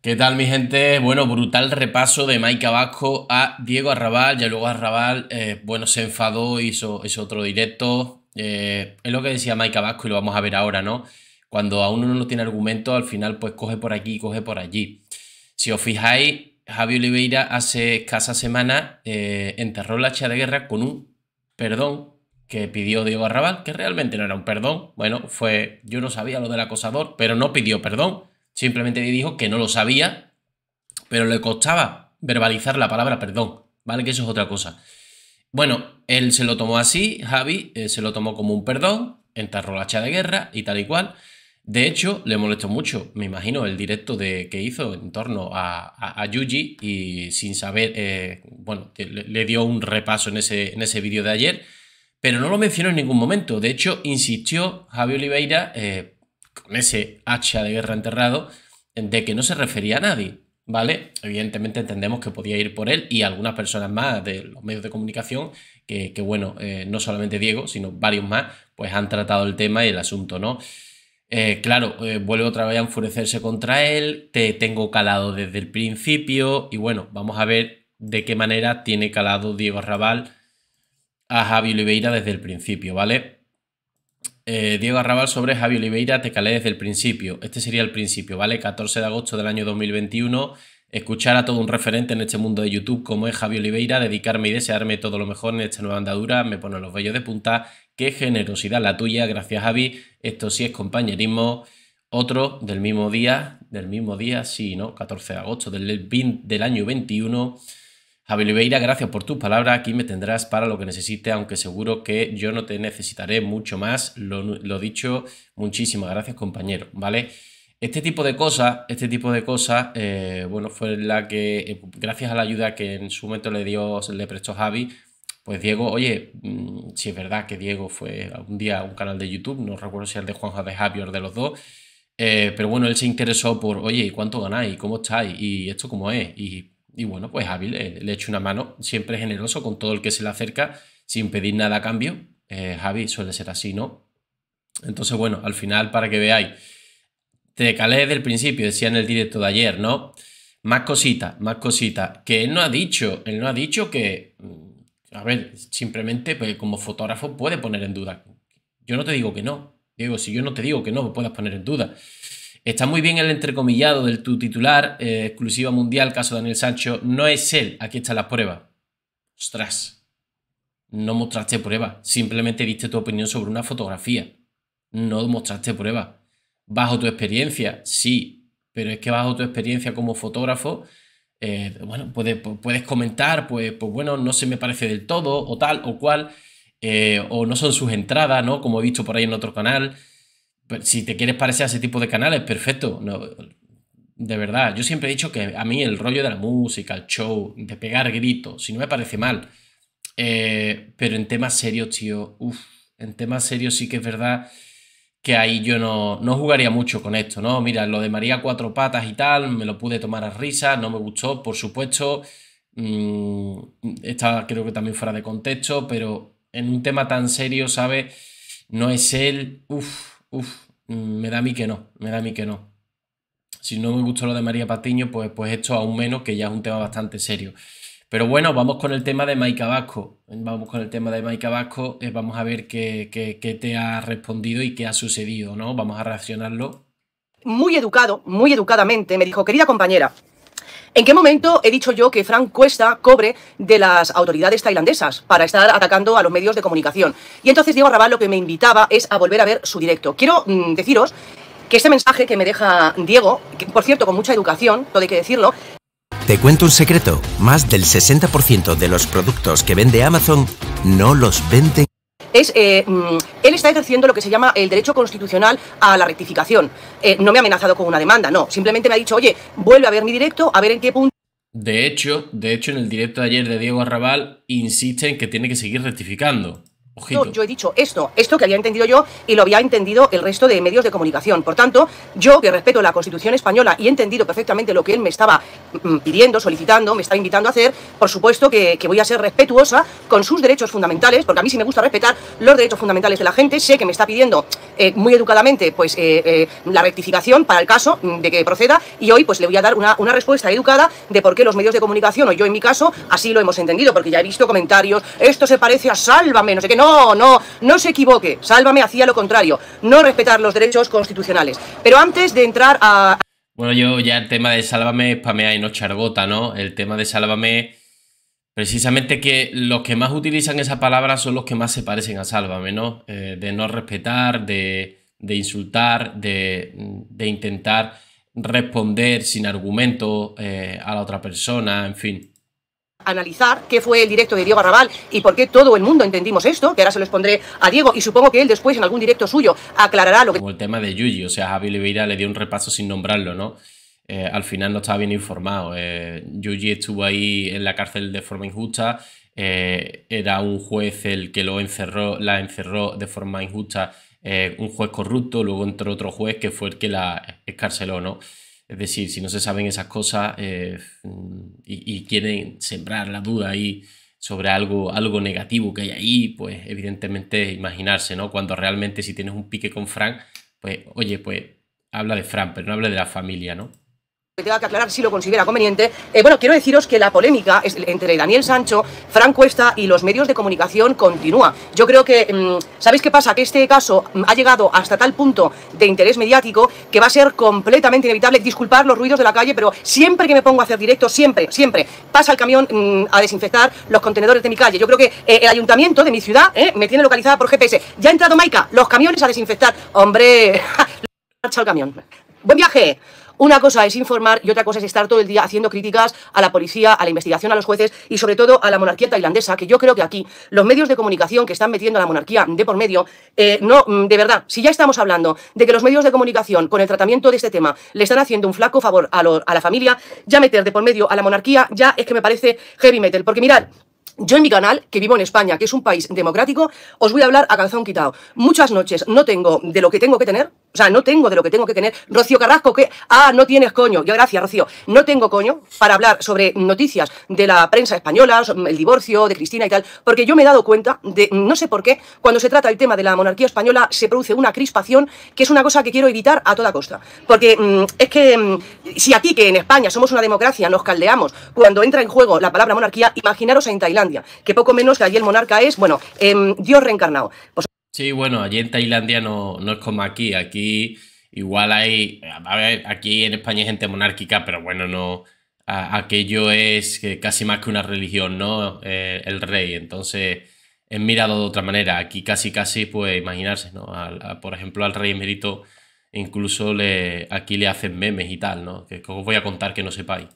¿Qué tal mi gente? Bueno, brutal repaso de Mike Abasco a Diego Arrabal. Ya luego Arrabal, eh, bueno, se enfadó, hizo, ese otro directo. Eh, es lo que decía Mike Abasco y lo vamos a ver ahora, ¿no? Cuando a uno no tiene argumento, al final pues coge por aquí, y coge por allí. Si os fijáis, Javier Oliveira hace escasa semana eh, enterró la hacha de guerra con un perdón que pidió Diego Arrabal, que realmente no era un perdón. Bueno, fue, yo no sabía lo del acosador, pero no pidió perdón Simplemente le dijo que no lo sabía, pero le costaba verbalizar la palabra perdón, ¿vale? Que eso es otra cosa. Bueno, él se lo tomó así, Javi eh, se lo tomó como un perdón, enterró la hacha de guerra y tal y cual. De hecho, le molestó mucho, me imagino, el directo de, que hizo en torno a, Yuji y sin saber, eh, bueno, le, dio un repaso en ese, en ese vídeo de ayer, pero no lo mencionó en ningún momento. De hecho, insistió Javi Oliveira eh, con ese hacha de guerra enterrado, de que no se refería a nadie, ¿vale? Evidentemente entendemos que podía ir por él y algunas personas más de los medios de comunicación, que, bueno, eh, no solamente Diego, sino varios más, pues han tratado el tema y el asunto, ¿no? Eh, claro, eh, vuelve otra vez a enfurecerse contra él, te tengo calado desde el principio y bueno, vamos a ver de qué manera tiene calado Diego Arrabal a Javi Oliveira desde el principio, ¿vale? Eh, Diego Arrabal sobre Javi Oliveira, te calé desde el principio. Este sería el principio, ¿vale? 14 de agosto del año 2021. Escuchar a todo un referente en este mundo de YouTube como es Javi Oliveira, dedicarme y desearme todo lo mejor en esta nueva andadura, me pone los vellos de punta. Qué generosidad la tuya, gracias Javi. Esto sí es compañerismo. Otro del mismo día, del mismo día, sí, ¿no? 14 de agosto del, del año 21. Javi Oliveira, gracias por tus palabras. Aquí me tendrás para lo que necesite, aunque seguro que yo no te necesitaré mucho más. Lo, lo dicho, muchísimas gracias, compañero. ¿Vale? Este tipo de cosas, este tipo de cosas, eh, bueno, fue la que, eh, gracias a la ayuda que en su momento le dio, le prestó Javi, pues Diego, oye, mm, si es verdad que Diego fue algún día un canal de YouTube, no recuerdo si el de Juan de Javi o de los dos, eh, pero bueno, él se interesó por, oye, ¿y ¿cuánto ganáis? ¿Cómo estáis? ¿Y esto cómo es? Y y bueno, pues Javi le, le echa una mano, siempre generoso con todo el que se le acerca sin pedir nada a cambio. Eh, Javi suele ser así, ¿no? Entonces, bueno, al final, para que veáis, te calé del principio, decía en el directo de ayer, ¿no? Más cositas, más cositas, que él no ha dicho, él no ha dicho que, mm, a ver, simplemente pues, como fotógrafo puede poner en duda. Yo no te digo que no, digo, si yo no te digo que no, me puedas poner en duda. Está muy bien el entrecomillado del tu titular, eh, exclusiva mundial, caso Daniel Sancho. No es él, aquí están las pruebas. Ostras, no mostraste pruebas, simplemente diste tu opinión sobre una fotografía. No mostraste pruebas. Bajo tu experiencia, sí, pero es que bajo tu experiencia como fotógrafo, eh, bueno, puedes, puedes comentar, pues, pues bueno, no se me parece del todo, o tal, o cual, eh, o no son sus entradas, ¿no? Como he visto por ahí en otro canal si te quieres parecer a ese tipo de canales, perfecto. de verdad, yo siempre he dicho que a mí el rollo de la música, el show, de pegar gritos, si no me parece mal. Eh, pero en temas serios, tío, uff, en temas serios sí que es verdad que ahí yo no, jugaría mucho con esto, ¿no? Mira, lo de María Cuatro Patas y tal, me lo pude tomar a risa, no me gustó, por supuesto. Mm, esta creo que también fuera de contexto, pero en un tema tan serio, ¿sabes? No es él, uff Uf, mm, me da a mí que no, me da a mí que no. Si no me gustó lo de María Patiño, pues, pues esto aún menos, que ya es un tema bastante serio. Pero bueno, vamos con el tema de Maika Vasco. Vamos con el tema de Maika Vasco. Eh, vamos a ver qué, qué, te ha respondido y qué ha sucedido, ¿no? Vamos a reaccionarlo. Muy educado, muy educadamente, me dijo, querida compañera, ¿En qué momento he dicho yo que Frank Cuesta cobre de las autoridades tailandesas para estar atacando a los medios de comunicación? Y entonces Diego Rabal lo que me invitaba es a volver a ver su directo. Quiero mm, deciros que este mensaje que me deja Diego, que, por cierto con mucha educación, todo hay que decirlo, te cuento un secreto, más del 60% de los productos que vende Amazon no los vende. Eh, mm, él está ejerciendo lo que se llama el derecho constitucional a la rectificación. Eh, no me ha amenazado con una demanda, no. Simplemente me ha dicho, oye, vuelve a ver mi directo, a ver en qué punto... De hecho, de hecho, en el directo de ayer de Diego Arrabal insiste en que tiene que seguir rectificando. Yo he dicho esto, esto que había entendido yo y lo había entendido el resto de medios de comunicación. Por tanto, yo que respeto la Constitución española y he entendido perfectamente lo que él me estaba mm, mm, pidiendo, solicitando, me está invitando a hacer, por supuesto que, voy a ser respetuosa con sus derechos fundamentales, porque a mí sí me gusta respetar los derechos fundamentales de la gente. Sé que me está pidiendo eh, muy educadamente pues, eh, eh, la rectificación para el caso mm, de que proceda y hoy pues, le voy a dar una, respuesta educada de por qué los medios de comunicación, o yo en mi caso, así lo hemos entendido, porque ya he visto comentarios, esto se parece a Sálvame, no sé qué, no, no, no se equivoque, Sálvame hacía lo contrario, no respetar los derechos constitucionales. Pero antes de entrar a... Bueno, yo ya el tema de Sálvame, mí y no chargota, ¿no? El tema de Sálvame Precisamente que los que más utilizan esa palabra son los que más se parecen a Sálvame, ¿no? Eh, de no respetar, de, insultar, de, intentar responder sin argumento eh, a la otra persona, en fin analizar qué fue el directo de Diego Arrabal y por qué todo el mundo entendimos esto, que ahora se lo expondré a Diego y supongo que él después en algún directo suyo aclarará lo que... Como el tema de Yuji, o sea, Javi Oliveira le dio un repaso sin nombrarlo, ¿no? Eh, al final no estaba bien informado. Eh, Yuji estuvo ahí en la cárcel de forma injusta, eh, era un juez el que lo encerró, la encerró de forma injusta, eh, un juez corrupto, luego entró otro juez que fue el que la escarceló, ¿no? Es decir, si no se saben esas cosas y, quieren sembrar la duda ahí sobre algo, algo negativo que hay ahí, pues evidentemente imaginarse, ¿no? Cuando realmente si tienes un pique con Frank, pues oye, pues habla de Frank, pero no habla de la familia, ¿no? que tenga que aclarar si lo considera conveniente. Eh, bueno, quiero deciros que la polémica entre Daniel Sancho, Fran Cuesta y los medios de comunicación continúa. Yo creo que, mm, ¿sabéis qué pasa? Que este caso mm, ha llegado hasta tal punto de interés mediático que va a ser completamente inevitable. Disculpar los ruidos de la calle, pero siempre que me pongo a hacer directo, siempre, siempre pasa el camión mm, a desinfectar los contenedores de mi calle. Yo creo que eh, el ayuntamiento de mi ciudad eh, me tiene localizada por GPS. Ya ha entrado Maika, los camiones a desinfectar. Hombre, marcha el camión. Buen viaje. Una cosa es informar y otra cosa es estar todo el día haciendo críticas a la policía, a la investigación, a los jueces y sobre todo a la monarquía tailandesa, que yo creo que aquí los medios de comunicación que están metiendo a la monarquía de por medio, eh, no, mm, de verdad, si ya estamos hablando de que los medios de comunicación con el tratamiento de este tema le están haciendo un flaco favor a, a la familia, ya meter de por medio a la monarquía ya es que me parece heavy metal, porque mirad, yo en mi canal, que vivo en España, que es un país democrático, os voy a hablar a calzón quitado. Muchas noches no tengo de lo que tengo que tener, o sea, no tengo de lo que tengo que tener. Rocío Carrasco, que. Ah, no tienes coño. Yo, gracias, Rocío. No tengo coño para hablar sobre noticias de la prensa española, el divorcio de Cristina y tal, porque yo me he dado cuenta de, no sé por qué, cuando se trata el tema de la monarquía española, se produce una crispación que es una cosa que quiero evitar a toda costa. Porque mm, es que mm, si aquí, que en España somos una democracia, nos caldeamos cuando entra en juego la palabra monarquía, imaginaros en Tailandia, que poco menos que allí el monarca es, bueno, em, Dios reencarnado. Pues, Sí, bueno, allí en Tailandia no, es como aquí. Aquí igual hay, a ver, aquí en España hay gente monárquica, pero bueno, no, aquello es casi más que una religión, ¿no? Eh, el rey, entonces es mirado de otra manera. Aquí casi, casi, pues imaginarse, ¿no? por ejemplo, al rey emérito incluso le, aquí le hacen memes y tal, ¿no? Que os voy a contar que no sepáis.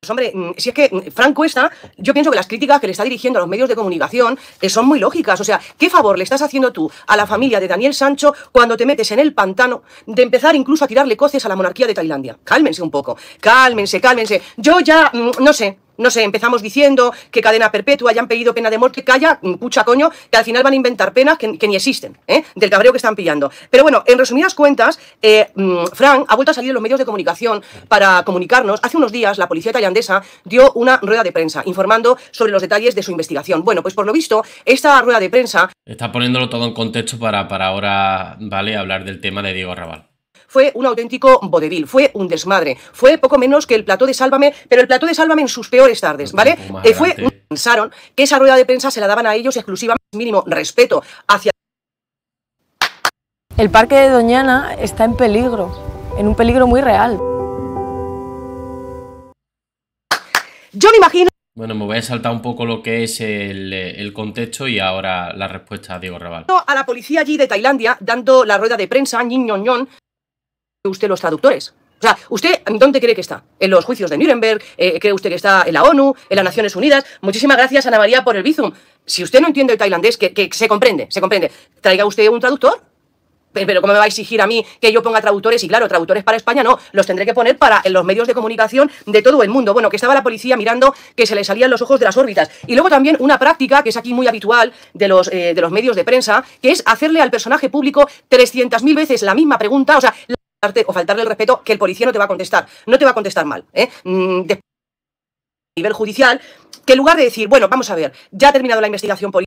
Pues hombre, mm, si es que mm, Franco está, yo pienso que las críticas que le está dirigiendo a los medios de comunicación eh, son muy lógicas. O sea, ¿qué favor le estás haciendo tú a la familia de Daniel Sancho cuando te metes en el pantano de empezar incluso a tirarle coces a la monarquía de Tailandia? Cálmense un poco, cálmense, cálmense. Yo ya, mm, no sé, no sé, empezamos diciendo que cadena perpetua, hayan pedido pena de muerte, calla, mm, pucha coño, que al final van a inventar penas que, ni existen, ¿eh? del cabreo que están pillando. Pero bueno, en resumidas cuentas, eh, mm, Frank ha vuelto a salir en los medios de comunicación para comunicarnos. Hace unos días la policía tailandesa dio una rueda de prensa informando sobre los detalles de su investigación. Bueno, pues por lo visto, esta rueda de prensa... Está poniéndolo todo en contexto para, para ahora, ¿vale? Hablar del tema de Diego Raval fue un auténtico bodevil, fue un desmadre, fue poco menos que el plató de Sálvame, pero el plató de Sálvame en sus peores tardes, ¿vale? fue, eh, pensaron que esa rueda de prensa se la daban a ellos exclusivamente, mínimo respeto hacia... El parque de Doñana está en peligro, en un peligro muy real. Yo me imagino... Bueno, me voy a saltar un poco lo que es el, contexto y ahora la respuesta a Diego Raval. A la policía allí de Tailandia dando la rueda de prensa, ñiñoñón, usted los traductores. O sea, ¿usted dónde cree que está? ¿En los juicios de Nuremberg? Eh, ¿Cree usted que está en la ONU? ¿En las Naciones Unidas? Muchísimas gracias, Ana María, por el bizum. Si usted no entiende el tailandés, que, se comprende, se comprende. ¿Traiga usted un traductor? Pero ¿cómo me va a exigir a mí que yo ponga traductores? Y claro, traductores para España no, los tendré que poner para los medios de comunicación de todo el mundo. Bueno, que estaba la policía mirando que se le salían los ojos de las órbitas. Y luego también una práctica que es aquí muy habitual de los, eh, de los medios de prensa, que es hacerle al personaje público 300.000 veces la misma pregunta, o sea o faltarle el respeto que el policía no te va a contestar. No te va a contestar mal. ¿eh? Mm, después, a nivel judicial, que en lugar de decir, bueno, vamos a ver, ya ha terminado la investigación policial,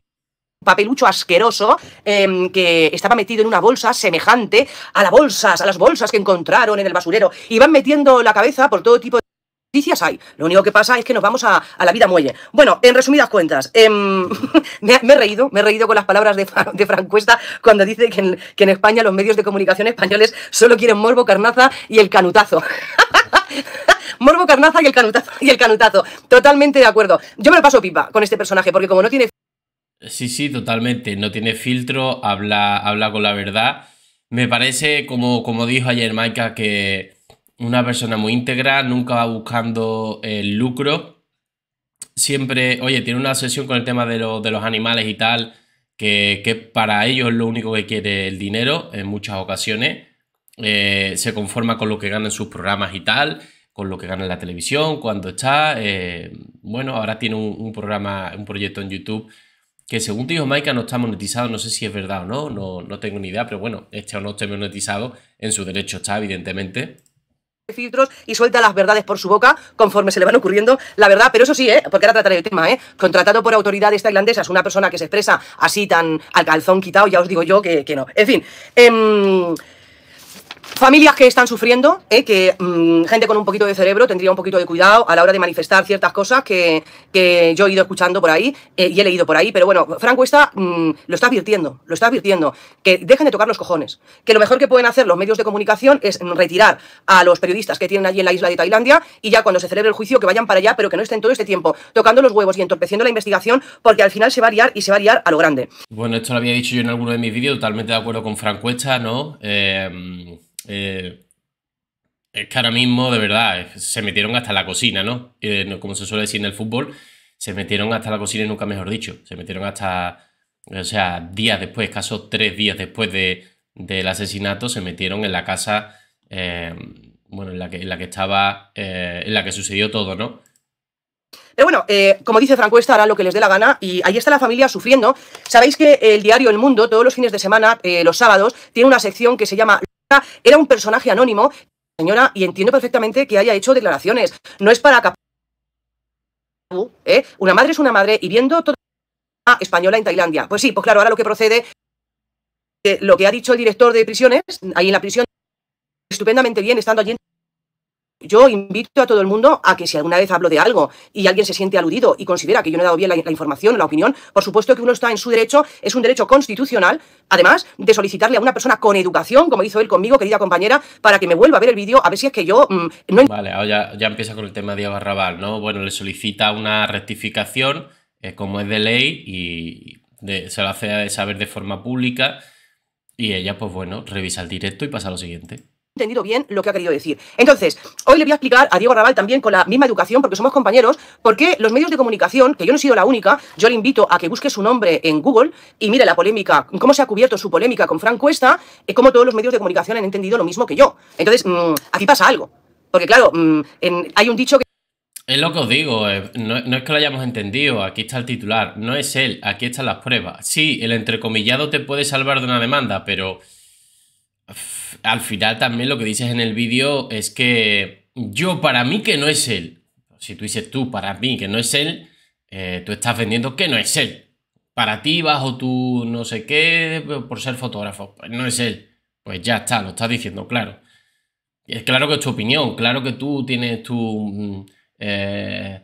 papelucho asqueroso em, que estaba metido en una bolsa semejante a las bolsas, a las bolsas que encontraron en el basurero. Y van metiendo la cabeza por todo tipo de noticias hay. Lo único que pasa es que nos vamos a, la vida muelle. Bueno, en resumidas cuentas, em, me, he reído, me he reído con las palabras de, de Francuesta cuando dice que en, España los medios de comunicación españoles solo quieren morbo, carnaza y el canutazo. morbo, carnaza y el canutazo. Y el canutazo. Totalmente de acuerdo. Yo me lo paso pipa con este personaje porque como no tiene... Sí, sí, totalmente. No tiene filtro, habla, habla con la verdad. Me parece, como, como dijo ayer Maika, que una persona muy íntegra, nunca va buscando el lucro. Siempre, oye, tiene una obsesión con el tema de, los animales y tal, que, que, para ellos es lo único que quiere el dinero en muchas ocasiones. Eh, se conforma con lo que ganan sus programas y tal, con lo que gana la televisión, cuando está. Eh, bueno, ahora tiene un, programa, un proyecto en YouTube que según dijo Maika no está monetizado, no sé si es verdad o no, no, tengo ni idea, pero bueno, este o no está monetizado, en su derecho está, evidentemente filtros y suelta las verdades por su boca conforme se le van ocurriendo la verdad, pero eso sí, ¿eh? porque ahora trataré el tema, ¿eh? contratado por autoridades tailandesas, una persona que se expresa así tan al calzón quitado, ya os digo yo que, que no. En fin, em, Familias que están sufriendo, ¿eh? que mm, gente con un poquito de cerebro tendría un poquito de cuidado a la hora de manifestar ciertas cosas que, que yo he ido escuchando por ahí eh, y he leído por ahí. Pero bueno, Franco Cuesta mm, lo está advirtiendo, lo está advirtiendo, que dejen de tocar los cojones, que lo mejor que pueden hacer los medios de comunicación es mm, retirar a los periodistas que tienen allí en la isla de Tailandia y ya cuando se celebre el juicio que vayan para allá, pero que no estén todo este tiempo tocando los huevos y entorpeciendo la investigación, porque al final se va a liar y se va a liar a lo grande. Bueno, esto lo había dicho yo en alguno de mis vídeos, totalmente de acuerdo con Franco Cuesta, ¿no? Eh, eh, es que ahora mismo, de verdad, se metieron hasta la cocina, eh, ¿no? como se suele decir en el fútbol, se metieron hasta la cocina y nunca mejor dicho. Se metieron hasta, o sea, días después, caso, tres días después del asesinato, se metieron en la casa, eh, bueno, en la que, en la que estaba, en la que sucedió todo, ¿no? Pero bueno, como dice Franco, esta hará lo que les dé la gana y ahí está la familia sufriendo. Sabéis que el diario El Mundo, todos los fines de semana, los sábados, tiene una sección que se llama era un personaje anónimo, señora, y entiendo perfectamente que haya hecho declaraciones. No es para ¿eh? Una madre es una madre y viendo toda la española en Tailandia. Pues sí, pues claro, ahora lo que procede, eh, lo que ha dicho el director de prisiones, ahí en la prisión, estupendamente bien, estando allí yo invito a todo el mundo a que si alguna vez hablo de algo y alguien se siente aludido y considera que yo no he dado bien la, información información, la opinión, por supuesto que uno está en su derecho, es un derecho constitucional, además de solicitarle a una persona con educación, como hizo él conmigo, querida compañera, para que me vuelva a ver el vídeo, a ver si es que yo mm, no... Vale, ahora ya, empieza con el tema de Abarrabal, ¿no? Bueno, le solicita una rectificación, eh, como es de ley, y se lo hace saber de forma pública, y ella, pues bueno, revisa el directo y pasa a lo siguiente entendido bien lo que ha querido decir. Entonces, hoy le voy a explicar a Diego Raval también con la misma educación, porque somos compañeros, porque los medios de comunicación, que yo no he sido la única, yo le invito a que busque su nombre en Google y mire la polémica, cómo se ha cubierto su polémica con Frank Cuesta, es como todos los medios de comunicación han entendido lo mismo que yo. Entonces, mm, aquí pasa algo. Porque claro, mm, hay un dicho que... Es lo que os digo, eh, no, es que lo hayamos entendido, aquí está el titular, no es él, aquí están las pruebas. Sí, el entrecomillado te puede salvar de una demanda, pero al final también lo que dices en el vídeo es que yo para mí que no es él. Si tú dices tú para mí que no es él, eh, tú estás vendiendo que no es él. Para ti bajo tu no sé qué por ser fotógrafo, pues no es él. Pues ya está, lo estás diciendo, claro. Y es claro que es tu opinión, claro que tú tienes tu... Mm, eh,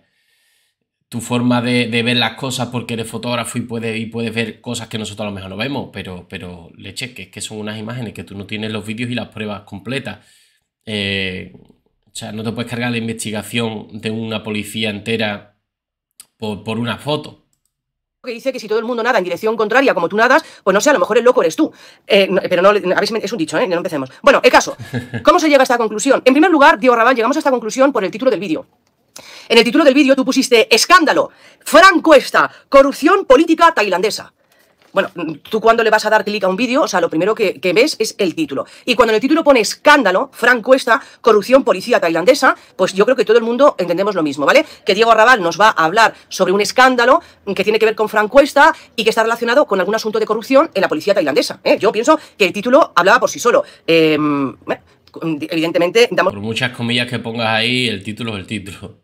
tu forma de, ver las cosas porque eres fotógrafo y puedes, y puedes ver cosas que nosotros a lo mejor no vemos, pero, pero leche, que que son unas imágenes que tú no tienes los vídeos y las pruebas completas. Eh, o sea, no te puedes cargar la investigación de una policía entera por, una foto que dice que si todo el mundo nada en dirección contraria como tú nadas, pues no sé, a lo mejor el loco eres tú. Eh, pero no, es un dicho, ¿eh? No empecemos. Bueno, el caso. ¿Cómo se llega a esta conclusión? En primer lugar, Diego Rabal, llegamos a esta conclusión por el título del vídeo. En el título del vídeo tú pusiste escándalo, Franco corrupción política tailandesa. Bueno, mm, tú cuando le vas a dar clic a un vídeo, o sea, lo primero que, ves es el título. Y cuando en el título pone escándalo, Franco corrupción policía tailandesa, pues yo creo que todo el mundo entendemos lo mismo, ¿vale? Que Diego Arrabal nos va a hablar sobre un escándalo que tiene que ver con Franco y que está relacionado con algún asunto de corrupción en la policía tailandesa. ¿eh? Yo pienso que el título hablaba por sí solo. Em, evidentemente, damos... Por muchas comillas que pongas ahí, el título es el título.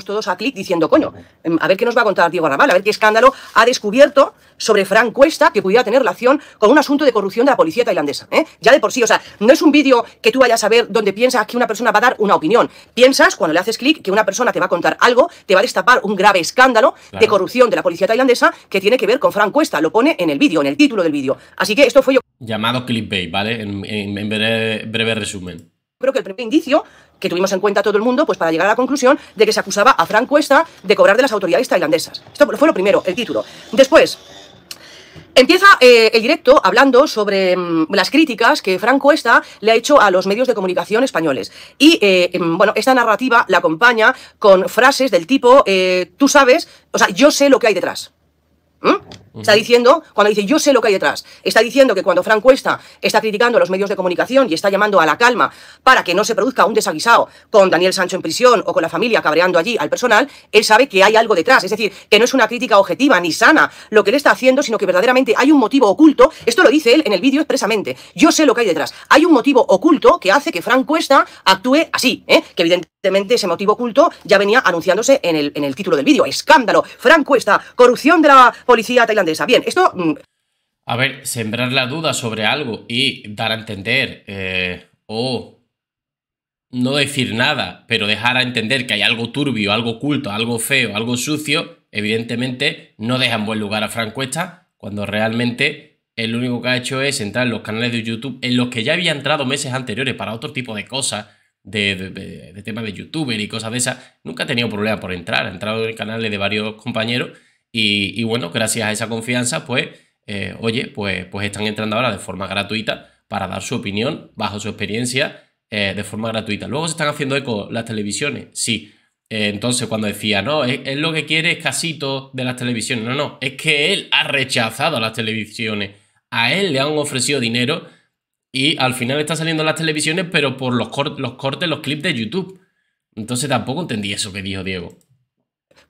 Pues todos a clic diciendo, coño, em, a ver qué nos va a contar Diego Ramal, a ver qué escándalo ha descubierto sobre Frank Cuesta que pudiera tener relación con un asunto de corrupción de la policía tailandesa. ¿eh? Ya de por sí, o sea, no es un vídeo que tú vayas a ver donde piensas que una persona va a dar una opinión. Piensas, cuando le haces clic, que una persona te va a contar algo, te va a destapar un grave escándalo de corrupción de la policía tailandesa que tiene que ver con Frank Cuesta. Lo pone en el vídeo, en el título del vídeo. Así que esto fue yo. Llamado clickbait, ¿vale? En, breve resumen creo que el primer indicio que tuvimos en cuenta todo el mundo pues para llegar a la conclusión de que se acusaba a Frank Cuesta de cobrar de las autoridades tailandesas. Esto fue lo primero, el título. Después, Empieza eh, el directo hablando sobre mm, las críticas que Franco Esta le ha hecho a los medios de comunicación españoles. Y eh, em, bueno, esta narrativa la acompaña con frases del tipo, eh, tú sabes, o sea, yo sé lo que hay detrás. ¿Mm? Está diciendo, cuando dice yo sé lo que hay detrás, está diciendo que cuando Frank Cuesta está criticando a los medios de comunicación y está llamando a la calma para que no se produzca un desaguisado con Daniel Sancho en prisión o con la familia cabreando allí al personal, él sabe que hay algo detrás. Es decir, que no es una crítica objetiva ni sana lo que él está haciendo, sino que verdaderamente hay un motivo oculto. Esto lo dice él en el vídeo expresamente. Yo sé lo que hay detrás. Hay un motivo oculto que hace que Frank Cuesta actúe así, ¿eh? que evidentemente ese motivo oculto ya venía anunciándose en el, en el título del vídeo. Escándalo. Frank Cuesta, corrupción de la policía tailandesa esa Bien, esto... Mm, a ver, sembrar la duda sobre algo y dar a entender eh, o no decir nada, pero dejar a entender que hay algo turbio, algo oculto, algo feo, algo sucio, evidentemente no deja buen lugar a Frank Cuesta cuando realmente el único que ha hecho es entrar en los canales de YouTube en los que ya había entrado meses anteriores para otro tipo de cosas, de, de, temas de youtuber y cosas de esas. Nunca ha tenido problema por entrar, ha entrado en canales de varios compañeros y, bueno, gracias a esa confianza, pues, eh, oye, pues, pues están entrando ahora de forma gratuita para dar su opinión bajo su experiencia eh, de forma gratuita. Luego se están haciendo eco las televisiones, sí. Eh, entonces, cuando decía, no, es, lo que quiere es casito de las televisiones. No, no, es que él ha rechazado las televisiones. A él le han ofrecido dinero y al final está saliendo las televisiones, pero por los, los cortes, los clips de YouTube. Entonces tampoco entendí eso que dijo Diego.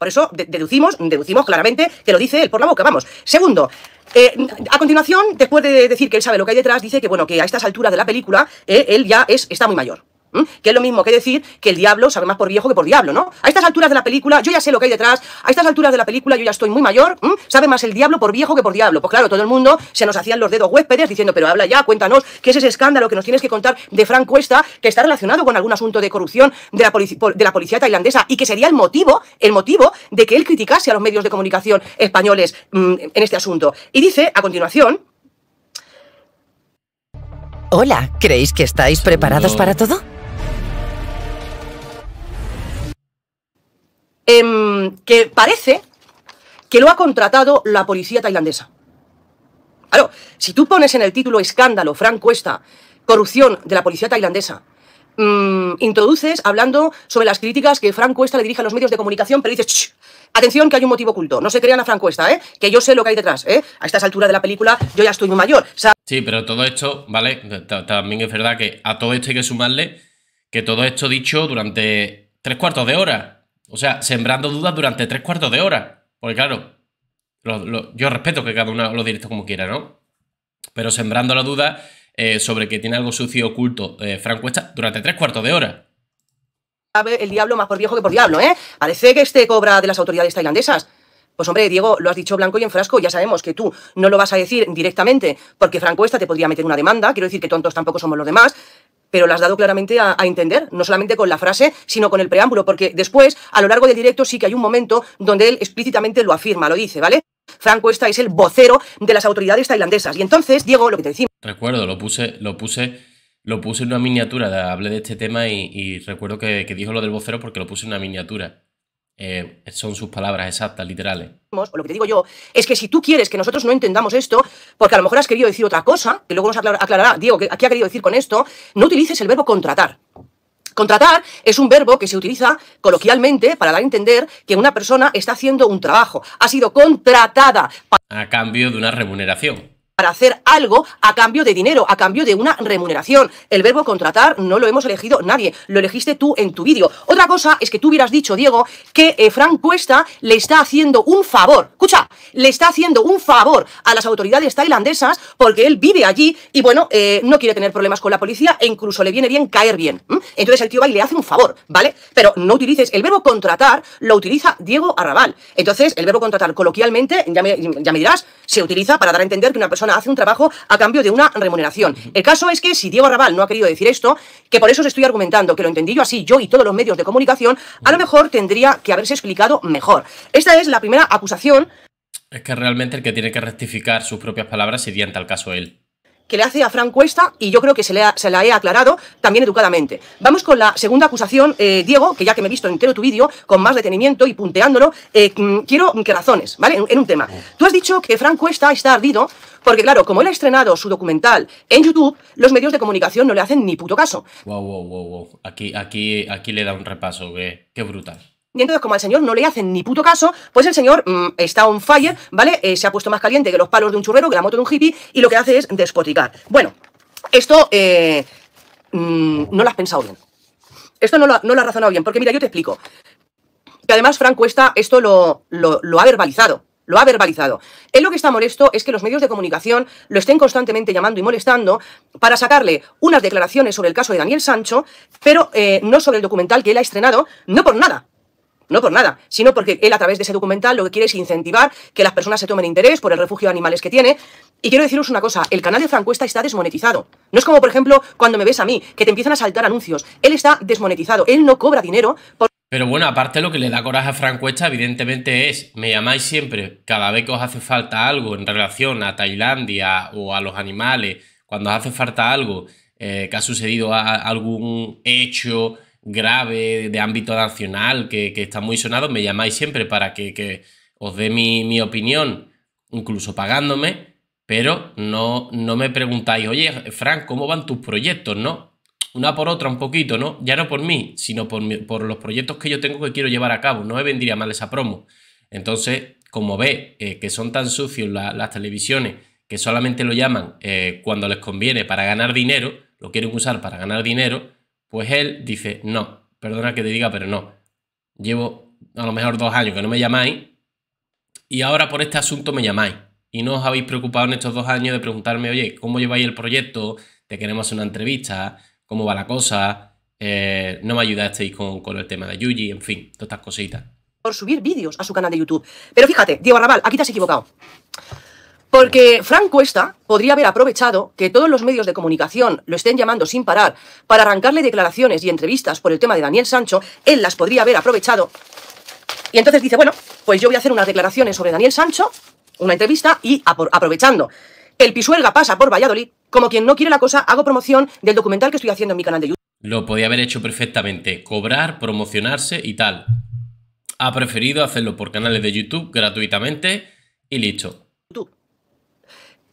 Por eso deducimos, deducimos claramente que lo dice él por la boca, vamos. Segundo, eh, a continuación, después de decir que él sabe lo que hay detrás, dice que bueno, que a estas alturas de la película, eh, él ya está muy mayor. ¿Mm? Que es lo mismo que decir que el diablo sabe más por viejo que por diablo, ¿no? A estas alturas de la película, yo ya sé lo que hay detrás, a estas alturas de la película yo ya estoy muy mayor, ¿Mm? sabe más el diablo por viejo que por diablo. Pues claro, todo el mundo se nos hacían los dedos huéspedes diciendo, pero habla ya, cuéntanos qué es ese escándalo que nos tienes que contar de Frank Cuesta, que está relacionado con algún asunto de corrupción de la, policía tailandesa y que sería el motivo, el motivo de que él criticase a los medios de comunicación españoles mm, en este asunto. Y dice, a continuación... Hola, ¿creéis que estáis preparados para todo? Em, que parece que lo ha contratado la policía tailandesa. Claro, si tú pones en el título escándalo, Frank Cuesta, corrupción de la policía tailandesa, mm, introduces hablando sobre las críticas que Frank Cuesta le dirige a los medios de comunicación, pero dices, atención que hay un motivo oculto, no se crean a Frank Cuesta, ¿eh? que yo sé lo que hay detrás, ¿eh? a estas alturas de la película yo ya estoy muy mayor. Sí, pero todo esto, ¿vale? También es verdad que a todo esto hay que sumarle que todo esto dicho durante tres cuartos de hora. O sea, sembrando dudas durante tres cuartos de hora. Porque claro, yo respeto que cada uno lo directo como quiera, ¿no? Pero sembrando la duda eh, sobre que tiene algo sucio oculto eh, durante tres cuartos de hora. El diablo más por viejo que por diablo, ¿eh? Parece que este cobra de las autoridades tailandesas. Pues hombre, Diego, lo has dicho blanco y en frasco, ya sabemos que tú no lo vas a decir directamente, porque Franco esta te podría meter una demanda, quiero decir que tontos tampoco somos los demás, pero las has dado claramente a, entender, no solamente con la frase, sino con el preámbulo, porque después, a lo largo del directo, sí que hay un momento donde él explícitamente lo afirma, lo dice, ¿vale? Franco esta es el vocero de las autoridades tailandesas. Y entonces, Diego, lo que te decimos. Recuerdo, lo puse, lo puse, lo puse en una miniatura, hablé de este tema y, recuerdo que dijo lo del vocero porque lo puse en una miniatura. Eh, son sus palabras exactas, literales. Pues lo que te digo yo es que si tú quieres que nosotros no entendamos esto, porque a lo mejor has querido decir otra cosa, que luego nos aclarará Diego qué ha querido decir con esto, no utilices el verbo contratar. Contratar es un verbo que se utiliza coloquialmente para dar a entender que una persona está haciendo un trabajo, ha sido contratada. A cambio de una remuneración para hacer algo a cambio de dinero, a cambio de una remuneración. El verbo contratar no lo hemos elegido nadie, lo elegiste tú en tu vídeo. Otra cosa es que tú hubieras dicho, Diego, que eh, Frank Cuesta le está haciendo un favor, escucha, le está haciendo un favor a las autoridades tailandesas porque él vive allí y bueno, eh, no quiere tener problemas con la policía e incluso le viene bien caer bien. Entonces el tío va y le hace un favor, ¿vale? Pero no utilices, el verbo contratar lo utiliza Diego Arrabal. Entonces el verbo contratar coloquialmente, ya me dirás, se utiliza para dar a entender que una persona hace un trabajo a cambio de una remuneración. El caso es que si Diego Arrabal no ha querido decir esto, que por eso os estoy argumentando, que lo entendí yo así, yo y todos los medios de comunicación, a lo mejor tendría que haberse explicado mejor. Esta es la primera acusación. Es que realmente el que tiene que rectificar sus propias palabras sería en tal caso él que le hace a Frank Cuesta y yo creo que se, se la he aclarado también educadamente. Vamos con la segunda acusación, eh, Diego, que ya que me he visto entero tu vídeo con más detenimiento y punteándolo, eh, mm, quiero que razones, ¿vale? En, en, un tema. Tú has dicho que Frank Cuesta está ardido porque, claro, como él ha estrenado su documental en YouTube, los medios de comunicación no le hacen ni puto caso. Wow, wow, wow, wow. Aquí, aquí, aquí le da un repaso, Qué brutal. Y entonces, como al señor no le hacen ni puto caso, pues el señor mm, está on fire, ¿vale? Eh, se ha puesto más caliente que los palos de un churrero, que la moto de un hippie, y lo que hace es despoticar. Bueno, esto eh, mm, no lo has pensado bien. Esto no lo, no has razonado bien, porque mira, yo te explico. Que además Frank Cuesta esto lo, lo, lo ha verbalizado lo ha verbalizado. Él lo que está molesto es que los medios de comunicación lo estén constantemente llamando y molestando para sacarle unas declaraciones sobre el caso de Daniel Sancho, pero eh, no sobre el documental que él ha estrenado, no por nada, no por nada, sino porque él a través de ese documental lo que quiere es incentivar que las personas se tomen interés por el refugio de animales que tiene. Y quiero deciros una cosa, el canal de Francuesta está desmonetizado. No es como, por ejemplo, cuando me ves a mí, que te empiezan a saltar anuncios. Él está desmonetizado, él no cobra dinero por pero bueno, aparte lo que le da coraje a Cuesta evidentemente, es me llamáis siempre cada vez que os hace falta algo en relación a Tailandia o a los animales, cuando os hace falta algo eh, que ha sucedido a, algún hecho grave de ámbito nacional que, está muy sonado, me llamáis siempre para que, os dé mi, opinión, incluso pagándome, pero no, no me preguntáis, oye, Frank, ¿cómo van tus proyectos? No, una por otra un poquito, ¿no? Ya no por mí, sino por, los proyectos que yo tengo que quiero llevar a cabo. No me vendría mal esa promo. Entonces, como ve eh, que son tan sucios las televisiones que solamente lo llaman eh, cuando les conviene para ganar dinero, lo quieren usar para ganar dinero, pues él dice, no, perdona que te diga, pero no. Llevo a lo mejor dos años que no me llamáis y ahora por este asunto me llamáis. Y no os habéis preocupado en estos dos años de preguntarme, oye, ¿cómo lleváis el proyecto? Te queremos hacer una entrevista, cómo va la cosa, eh, no me ayudasteis con, con el tema de Yuji, en fin, todas estas cositas. Por subir vídeos a su canal de YouTube. Pero fíjate, Diego Arrabal, aquí te has equivocado. Porque Frank Cuesta podría haber aprovechado que todos los medios de comunicación lo estén llamando sin parar para arrancarle declaraciones y entrevistas por el tema de Daniel Sancho, él las podría haber aprovechado. Y entonces dice, bueno, pues yo voy a hacer unas declaraciones sobre Daniel Sancho, una entrevista, y aprovechando el pisuelga pasa por Valladolid. Como quien no quiere la cosa, hago promoción del documental que estoy haciendo en mi canal de YouTube. Lo podía haber hecho perfectamente. Cobrar, promocionarse y tal. Ha preferido hacerlo por canales de YouTube gratuitamente y listo.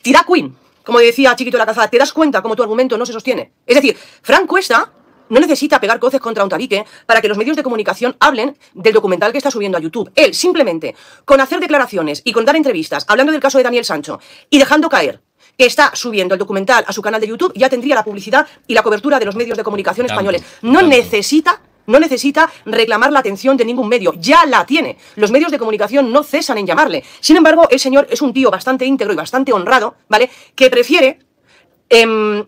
Tira Queen. Como decía Chiquito la Cazada, ¿te das cuenta cómo tu argumento no se sostiene? Es decir, Frank Cuesta no necesita pegar coces contra un tabique para que los medios de comunicación hablen del documental que está subiendo a YouTube. Él, simplemente, con hacer declaraciones y con dar entrevistas, hablando del caso de Daniel Sancho y dejando caer que está subiendo el documental a su canal de YouTube, ya tendría la publicidad y la cobertura de los medios de comunicación españoles. No necesita no necesita reclamar la atención de ningún medio, ya la tiene. Los medios de comunicación no cesan en llamarle. Sin embargo, el señor es un tío bastante íntegro y bastante honrado, ¿vale? Que prefiere em,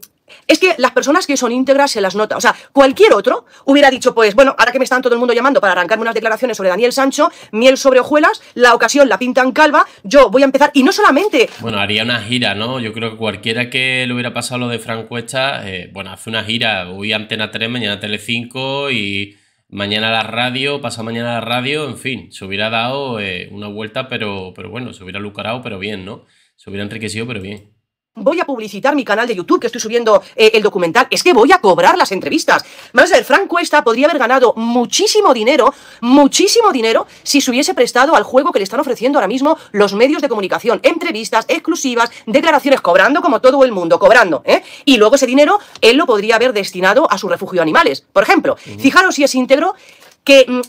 es que las personas que son íntegras se las nota. O sea, cualquier otro hubiera dicho, pues bueno, ahora que me están todo el mundo llamando para arrancarme unas declaraciones sobre Daniel Sancho, miel sobre hojuelas, la ocasión la pintan calva, yo voy a empezar. Y no solamente. Bueno, haría una gira, ¿no? Yo creo que cualquiera que le hubiera pasado lo de Fran Cuesta, eh, bueno, hace una gira, hoy Antena 3, mañana Tele 5 y mañana la radio, pasa mañana la radio, en fin, se hubiera dado eh, una vuelta, pero, pero bueno, se hubiera lucrado, pero bien, ¿no? Se hubiera enriquecido, pero bien voy a publicitar mi canal de YouTube, que estoy subiendo eh, el documental, es que voy a cobrar las entrevistas. Vamos a ver, Frank Cuesta podría haber ganado muchísimo dinero, muchísimo dinero, si se hubiese prestado al juego que le están ofreciendo ahora mismo los medios de comunicación. Entrevistas exclusivas, declaraciones, cobrando como todo el mundo, cobrando. ¿eh? Y luego ese dinero él lo podría haber destinado a su refugio de animales. Por ejemplo, fijaros si es íntegro que mm,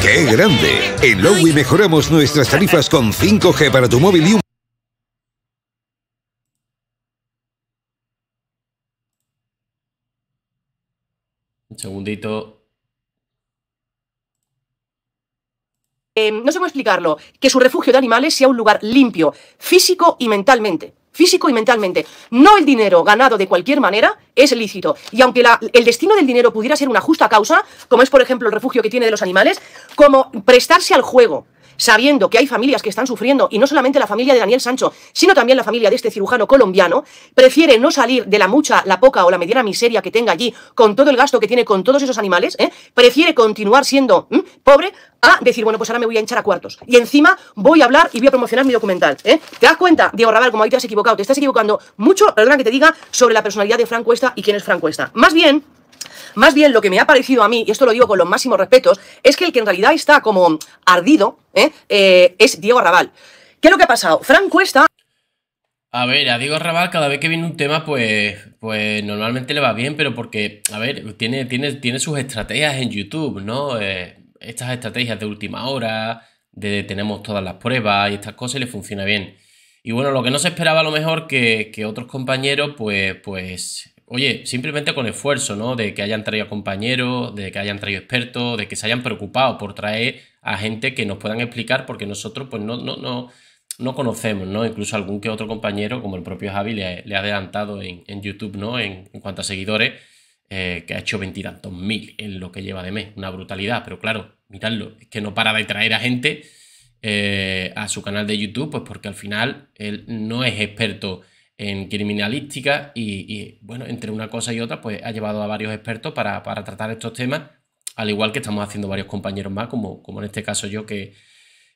¡Qué grande! En Lowy mejoramos nuestras tarifas con 5G para tu móvil y un... segundito. Em, no sé cómo explicarlo, que su refugio de animales sea un lugar limpio, físico y mentalmente. Físico y mentalmente. No el dinero ganado de cualquier manera es lícito. Y aunque el destino del dinero pudiera ser una justa causa, como es por ejemplo el refugio que tiene de los animales, como prestarse al juego, sabiendo que hay familias que están sufriendo, y no solamente la familia de Daniel Sancho, sino también la familia de este cirujano colombiano, prefiere no salir de la mucha, la poca o la mediana miseria que tenga allí, con todo el gasto que tiene con todos esos animales, ¿eh? prefiere continuar siendo pobre a decir, bueno, pues ahora me voy a hinchar a cuartos. Y encima voy a hablar y voy a promocionar mi documental. ¿eh? ¿Te das cuenta, Diego Rabal como ahí te has equivocado? Te estás equivocando mucho, verdad que te diga, sobre la personalidad de Franco Cuesta y quién es Franco Cuesta. Más bien... Más bien lo que me ha parecido a mí, y esto lo digo con los máximos respetos, es que el que en realidad está como ardido ¿eh? Eh, es Diego Arrabal. ¿Qué es lo que ha pasado? Fran Cuesta... A ver, a Diego Arrabal cada vez que viene un tema, pues, pues normalmente le va bien, pero porque, a ver, tiene, tiene, tiene sus estrategias en YouTube, ¿no? Eh, estas estrategias de última hora, de tenemos todas las pruebas y estas cosas y le funciona bien. Y bueno, lo que no se esperaba a lo mejor que, que otros compañeros, pues, pues Oye, simplemente con esfuerzo, ¿no? De que hayan traído compañeros, de que hayan traído expertos, de que se hayan preocupado por traer a gente que nos puedan explicar, porque nosotros, pues, no, no, no, conocemos, ¿no? Incluso algún que otro compañero, como el propio Javi, le, ha adelantado en, YouTube, ¿no? En, cuanto a seguidores, eh, que ha hecho veintitantos mil en lo que lleva de mes. Una brutalidad, pero claro, miradlo, es que no para de traer a gente eh, a su canal de YouTube, pues porque al final él no es experto en criminalística y, bueno, entre una cosa y otra, pues ha llevado a varios expertos para, para, tratar estos temas, al igual que estamos haciendo varios compañeros más, como, como en este caso yo que,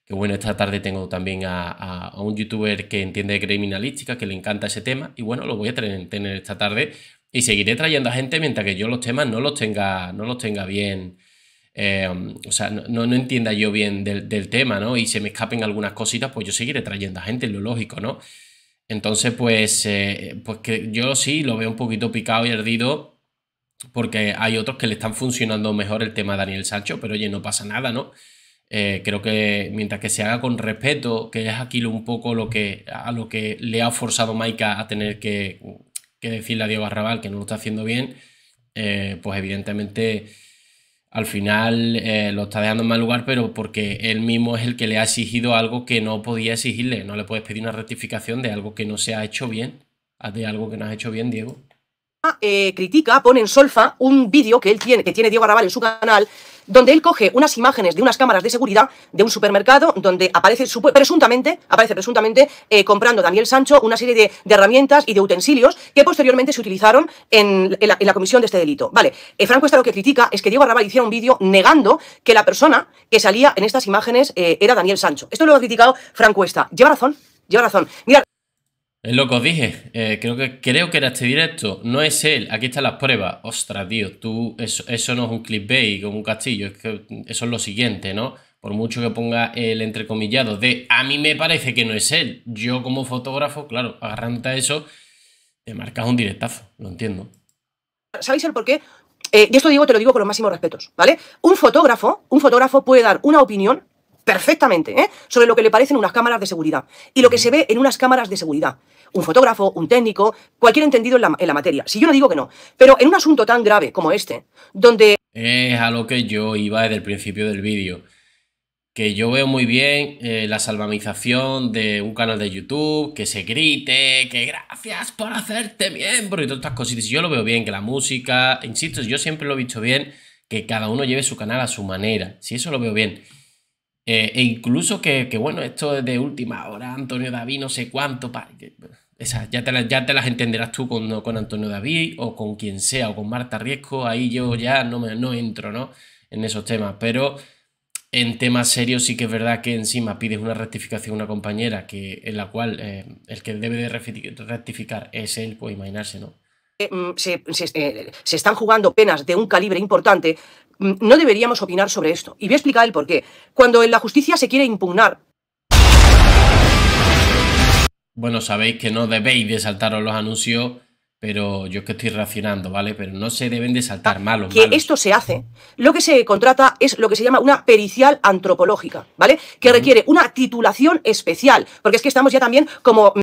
que bueno, esta tarde tengo también a, un youtuber que entiende criminalística, que le encanta ese tema, y bueno, lo voy a tener, esta tarde y seguiré trayendo a gente mientras que yo los temas no los tenga, no los tenga bien. Eh, o sea, no, no, entienda yo bien del, del tema, ¿no? Y se me escapen algunas cositas, pues yo seguiré trayendo a gente, lo lógico, ¿no? Entonces, pues, eh, pues que yo sí lo veo un poquito picado y ardido porque hay otros que le están funcionando mejor el tema a Daniel Sancho, pero oye, no pasa nada, ¿no? Eh, creo que mientras que se haga con respeto, que es aquí un poco lo que, a lo que le ha forzado Maika a tener que, que decirle a Diego Arrabal que no lo está haciendo bien, eh, pues evidentemente al final eh, lo está dejando en mal lugar, pero porque él mismo es el que le ha exigido algo que no podía exigirle. No le puedes pedir una rectificación de algo que no se ha hecho bien, de algo que no has hecho bien, Diego. Eh, critica, pone en solfa un vídeo que él tiene, que tiene Diego Arrabal en su canal, donde él coge unas imágenes de unas cámaras de seguridad de un supermercado donde aparece presuntamente, aparece presuntamente eh, comprando Daniel Sancho una serie de, herramientas y de utensilios que posteriormente se utilizaron en, la, comisión de este delito. Vale, eh, Franco está lo que critica es que Diego Arrabal hiciera un vídeo negando que la persona que salía en estas imágenes era Daniel Sancho. Esto lo ha criticado Franco Esta. Lleva razón. Lleva razón. mira es lo que os dije. Eh, creo, que, creo que era este directo. No es él. Aquí están las pruebas. Ostras, tío. Tú, eso, no es un clickbait con un castillo. eso es lo siguiente, ¿no? Por mucho que ponga el entrecomillado de a mí me parece que no es él. Yo como fotógrafo, claro, agarranta a eso, te marcas un directazo. Lo entiendo. ¿Sabéis el por qué? Eh, y esto digo, te lo digo con los máximos respetos, ¿vale? Un fotógrafo, un fotógrafo puede dar una opinión perfectamente ¿eh? sobre lo que le parecen unas cámaras de seguridad y lo que se ve en unas cámaras de seguridad. Un fotógrafo, un técnico, cualquier entendido en la, materia. Si yo no digo que no, pero en un asunto tan grave como este, donde... Es a lo que yo iba desde el principio del vídeo que yo veo muy bien eh, la salvamización de un canal de YouTube, que se grite, que gracias por hacerte miembro y todas estas cositas. Yo lo veo bien, que la música, insisto, yo siempre lo he visto bien, que cada uno lleve su canal a su manera. Si eso lo veo bien. Eh, e incluso que, bueno, esto es de última hora, Antonio David, no sé cuánto. Pa, ya te, las, ya te las entenderás tú con, con, Antonio David o con quien sea o con Marta Riesco. Ahí yo ya no, me, no entro ¿no? en esos temas. Pero en temas serios sí que es verdad que encima pides una rectificación a una compañera que, en la cual eh, el que debe de rectificar es él, pues imaginarse, ¿no? Eh, mm, se, están jugando penas de un calibre importante Mm, no deberíamos opinar sobre esto. Y voy a explicar el por qué. Cuando en la justicia se quiere impugnar... Bueno, sabéis que no debéis de saltaros los anuncios, pero yo es que estoy racionando, ¿vale? Pero no se deben de saltar ah, malos. Que esto se hace. Lo que se contrata es lo que se llama una pericial antropológica, ¿vale? Que requiere una titulación especial, porque es que estamos ya también como... Mm,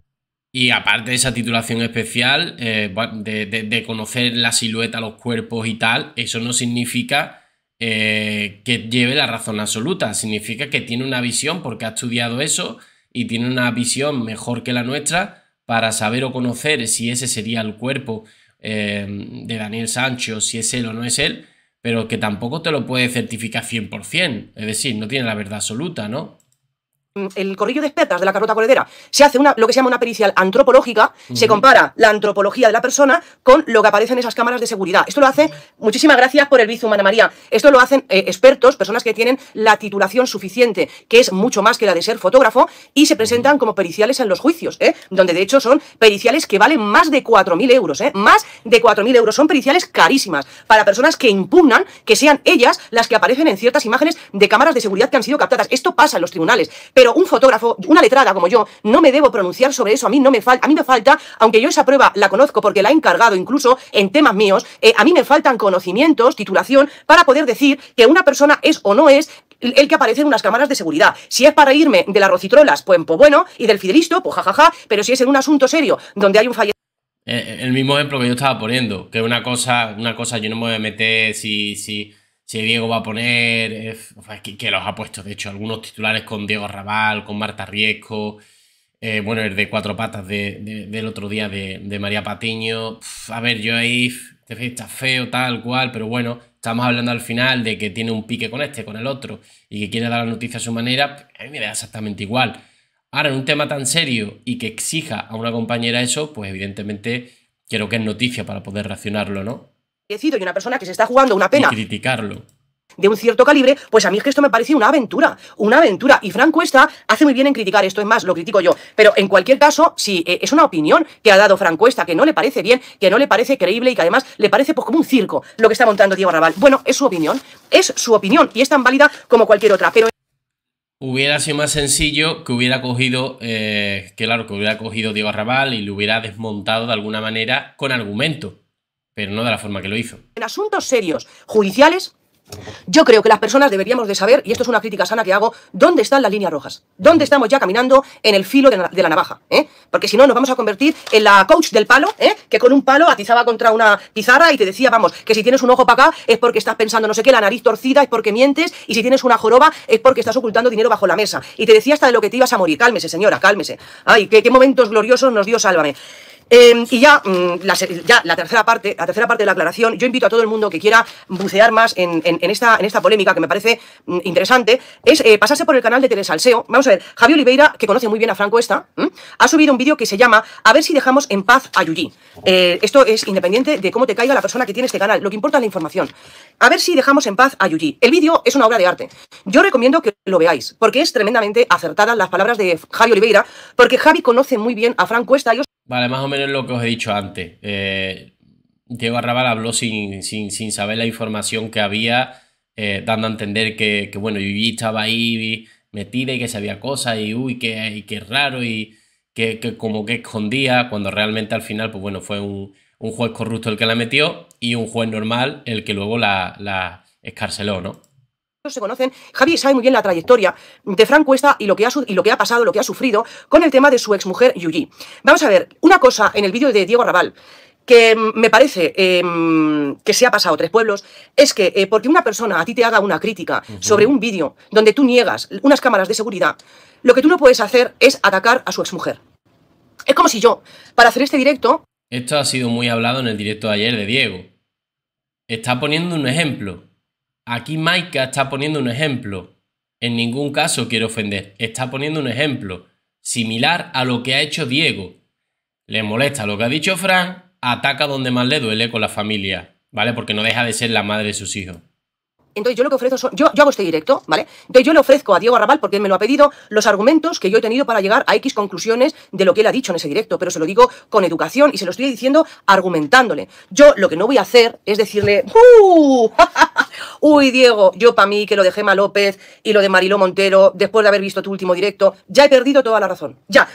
y aparte de esa titulación especial, eh, de, de, conocer la silueta, los cuerpos y tal, eso no significa eh, que lleve la razón absoluta. Significa que tiene una visión porque ha estudiado eso y tiene una visión mejor que la nuestra para saber o conocer si ese sería el cuerpo eh, de Daniel Sancho, si es él o no es él, pero que tampoco te lo puede certificar 100%. Es decir, no tiene la verdad absoluta, ¿no? Mm, el corrillo de expertas de la carrota corredera se hace una, lo que se llama una pericial antropológica, se compara la antropología de la persona con lo que aparece en esas cámaras de seguridad. Esto lo hace, muchísimas gracias por el vicio, Ana María, esto lo hacen eh, expertos, personas que tienen la titulación suficiente, que es mucho más que la de ser fotógrafo, y se presentan como periciales en los juicios, ¿eh? donde de hecho son periciales que valen más de 4.000 euros, ¿eh? más de 4.000 euros, son periciales carísimas para personas que impugnan que sean ellas las que aparecen en ciertas imágenes de cámaras de seguridad que han sido captadas. Esto pasa en los tribunales, pero un fotógrafo, una letrada como yo, no me debo pronunciar sobre eso. A mí no me falta, a mí me falta, aunque yo esa prueba la conozco porque la he encargado incluso en temas míos, eh, a mí me faltan conocimientos, titulación, para poder decir que una persona es o no es el que aparece en unas cámaras de seguridad. Si es para irme de las rocitrolas, pues, pues, bueno, y del fidelisto, pues jajaja, pero si es en un asunto serio donde hay un fallo eh, eh, el mismo ejemplo que yo estaba poniendo, que una cosa, yo no me voy a meter si, si Diego va a poner, eh, que, los ha puesto, de hecho, algunos titulares con Diego Raval, con Marta Riesco, eh, bueno, el de cuatro patas del otro día de, María Patiño. a ver, yo ahí está feo, tal cual, pero bueno, estamos hablando al final de que tiene un pique con este, con el otro, y que quiere dar la noticia a su manera, a mí me da exactamente igual. Ahora, en un tema tan serio y que exija a una compañera eso, pues evidentemente quiero que es noticia para poder reaccionarlo, ¿no? y una persona que se está jugando una pena. criticarlo. De un cierto calibre, pues a mí es que esto me parece una aventura, una aventura. Y franco Cuesta hace muy bien en criticar esto, es más, lo critico yo. Pero en cualquier caso, si eh, es una opinión que ha dado franco Cuesta, que no le parece bien, que no le parece creíble y que además le parece pues como un circo lo que está montando Diego Arrabal Bueno, es su opinión, es su opinión y es tan válida como cualquier otra. Pero hubiera sido más sencillo que hubiera cogido, eh, que claro, que hubiera cogido Diego Arrabal y lo hubiera desmontado de alguna manera con argumento pero no de la forma que lo hizo. En asuntos serios judiciales, yo creo que las personas deberíamos de saber, y esto es una crítica sana que hago, dónde están las líneas rojas, dónde estamos ya caminando en el filo de, la, navaja, ¿eh? porque si no nos vamos a convertir en la coach del palo, ¿eh? que con un palo atizaba contra una pizarra y te decía, vamos, que si tienes un ojo para acá es porque estás pensando no sé qué, la nariz torcida es porque mientes, y si tienes una joroba es porque estás ocultando dinero bajo la mesa, y te decía hasta de lo que te ibas a morir, cálmese señora, cálmese, ay, qué momentos gloriosos nos dio, sálvame. Em, y ya, mm, la, ya la, tercera parte, la tercera parte de la aclaración, yo invito a todo el mundo que quiera bucear más en, esta, en esta polémica que me parece mm, interesante, es eh, pasarse por el canal de Telesalseo. Vamos a ver, Javi Oliveira, que conoce muy bien a Franco Esta, ha subido un vídeo que se llama A ver si dejamos en paz a Yuyi. Eh, esto es independiente de cómo te caiga la persona que tiene este canal, lo que importa es la información. A ver si dejamos en paz a Yuyi. El vídeo es una obra de arte. Yo recomiendo que lo veáis, porque es tremendamente acertada las palabras de Javi Oliveira, porque Javi conoce muy bien a Franco Esta. Vale, más o menos lo que os he dicho antes. Eh, Diego Arrabal habló sin, sin, sin, saber la información que había, eh, dando a entender que, bueno, Yuji estaba ahí metida y que sabía cosas y uy, qué, y raro y que, como que escondía, cuando realmente al final, pues bueno, fue un, juez corrupto el que la metió y un juez normal el que luego la, la escarceló, ¿no? se conocen, Javi sabe muy bien la trayectoria de Fran Cuesta y lo, que ha y lo que ha pasado, lo que ha sufrido con el tema de su exmujer Yuji. Vamos a ver, una cosa en el vídeo de Diego Raval que mm, me parece em, que se ha pasado tres pueblos, es que eh, porque una persona a ti te haga una crítica sobre un vídeo donde tú niegas unas cámaras de seguridad, lo que tú no puedes hacer es atacar a su exmujer. Es como si yo, para hacer este directo... Esto ha sido muy hablado en el directo de ayer de Diego. Está poniendo un ejemplo Aquí Maika está poniendo un ejemplo. En ningún caso quiere ofender. Está poniendo un ejemplo similar a lo que ha hecho Diego. Le molesta lo que ha dicho Fran, ataca donde más le duele con la familia, ¿vale? Porque no deja de ser la madre de sus hijos. Entonces yo lo que ofrezco yo, hago este directo, ¿vale? Entonces yo le ofrezco a Diego Arrabal, porque él me lo ha pedido, los argumentos que yo he tenido para llegar a X conclusiones de lo que él ha dicho en ese directo, pero se lo digo con educación y se lo estoy diciendo argumentándole. Yo lo que no voy a hacer es decirle, ¡Uh! Uy, Diego, yo para mí que lo de Gema López y lo de Mariló Montero, después de haber visto tu último directo, ya he perdido toda la razón. Ya.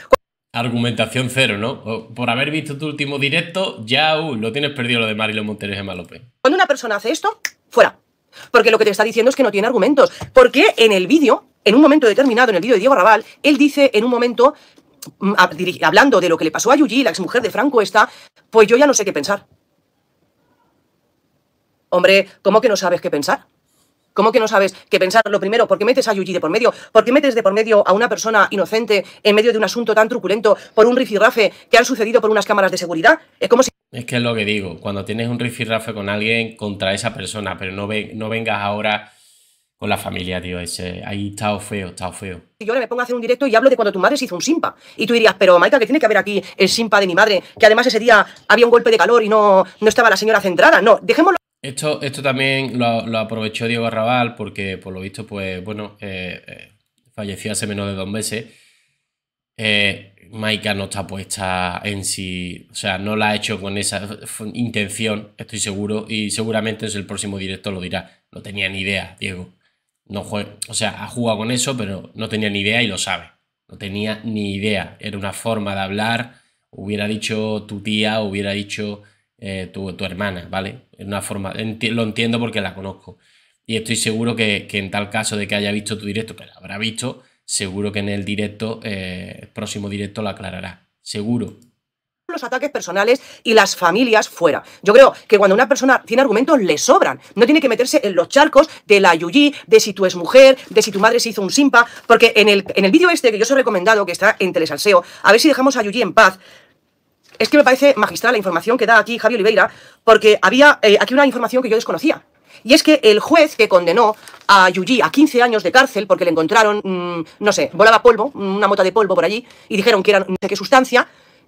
Argumentación cero, ¿no? Por haber visto tu último directo, ya uy, uh, no tienes perdido lo de Marilo Montero y Gema López. Cuando una persona hace esto, fuera. Porque lo que te está diciendo es que no tiene argumentos. Porque en el vídeo, en un momento determinado, en el vídeo de Diego Raval, él dice en un momento, mm, hablando de lo que le pasó a Yuji, la exmujer de Franco esta, pues yo ya no sé qué pensar. Hombre, ¿cómo que no sabes qué pensar? ¿Cómo que no sabes qué pensar? Lo primero, ¿por qué metes a Yuji de por medio? ¿Por qué metes de por medio a una persona inocente en medio de un asunto tan truculento por un rifirrafe que han sucedido por unas cámaras de seguridad? Es como si... Es que es lo que digo, cuando tienes un rifirrafe con alguien contra esa persona, pero no, vengas ahora con la familia, tío. Ese, ahí está feo, está feo. Y yo ahora me pongo a hacer un directo y hablo de cuando tu madre se hizo un simpa. Y tú dirías, pero Maika, ¿qué tiene que haber aquí el simpa de mi madre, que además ese día había un golpe de calor y no, no estaba la señora centrada. No, dejémoslo. Esto, también lo, lo aprovechó Diego Arrabal porque, por lo visto, pues bueno, eh, eh, falleció hace menos de dos meses. Eh, Maika no está puesta en sí, o sea, no la ha hecho con esa intención, estoy seguro, y seguramente es el próximo director lo dirá. No tenía ni idea, Diego. No o sea, ha jugado con eso, pero no tenía ni idea y lo sabe. No tenía ni idea. Era una forma de hablar. Hubiera dicho tu tía, hubiera dicho eh, tu, hermana, ¿vale? En una forma, lo entiendo porque la conozco. Y estoy seguro que, en tal caso de que haya visto tu directo, que la habrá visto, seguro que en el directo, eh, el próximo directo, la aclarará. Seguro los ataques personales y las familias fuera. Yo creo que cuando una persona tiene argumentos, le sobran. No tiene que meterse en los charcos de la yuji de si tú es mujer, de si tu madre se hizo un simpa, porque en el, en el vídeo este que yo os he recomendado, que está en Telesalseo, a ver si dejamos a Yuji en paz, es que me parece magistral la información que da aquí Javier Oliveira, porque había eh, aquí una información que yo desconocía. Y es que el juez que condenó a Yuji a 15 años de cárcel porque le encontraron, mm, no sé, volaba polvo, mm, una mota de polvo por allí, y dijeron que era no sé qué sustancia.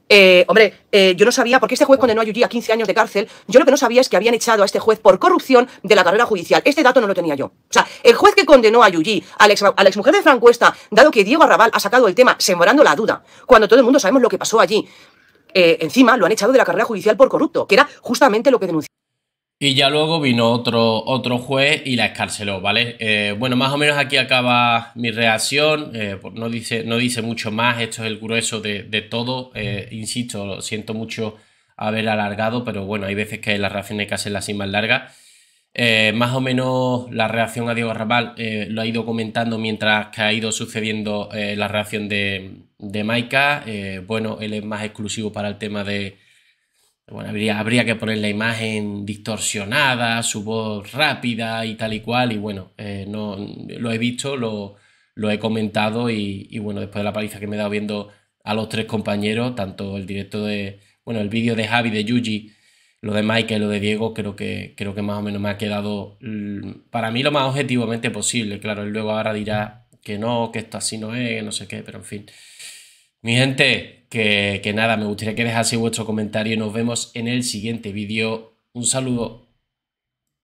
Eh, hombre, eh, yo no sabía, porque este juez condenó a Yuji a 15 años de cárcel, yo lo que no sabía es que habían echado a este juez por corrupción de la carrera judicial. Este dato no lo tenía yo. O sea, el juez que condenó a Yuji, a a la exmujer de Francuesta, dado que Diego Arrabal ha sacado el tema sembrando la duda, cuando todo el mundo sabemos lo que pasó allí, eh, encima lo han echado de la carrera judicial por corrupto, que era justamente lo que denunció. Y ya luego vino otro, otro juez y la escarceló, ¿vale? Eh, bueno, más o menos aquí acaba mi reacción, eh, pues no, dice, no dice mucho más, esto es el grueso de, todo, insisto, lo siento mucho haber alargado, pero bueno, hay veces que las reacciones hay que hacerlas así más largas. Eh, más o menos la reacción a Diego Rabal eh, lo ha ido comentando mientras que ha ido sucediendo eh, la reacción de, de Maika. bueno, él es más exclusivo para el tema de. Bueno, habría, habría, que poner la imagen distorsionada, su voz rápida y tal y cual. Y bueno, no, lo he visto, lo, he comentado. Y, y, bueno, después de la paliza que me he dado viendo a los tres compañeros, tanto el directo de. Bueno, el vídeo de Javi, de Yuji lo de Mike y lo de Diego creo que, creo que más o menos me ha quedado para mí lo más objetivamente posible. Claro, él luego ahora dirá que no, que esto así no es, no sé qué, pero en fin. Mi gente, que, nada, me gustaría que dejase vuestro comentario. y Nos vemos en el siguiente vídeo. Un saludo.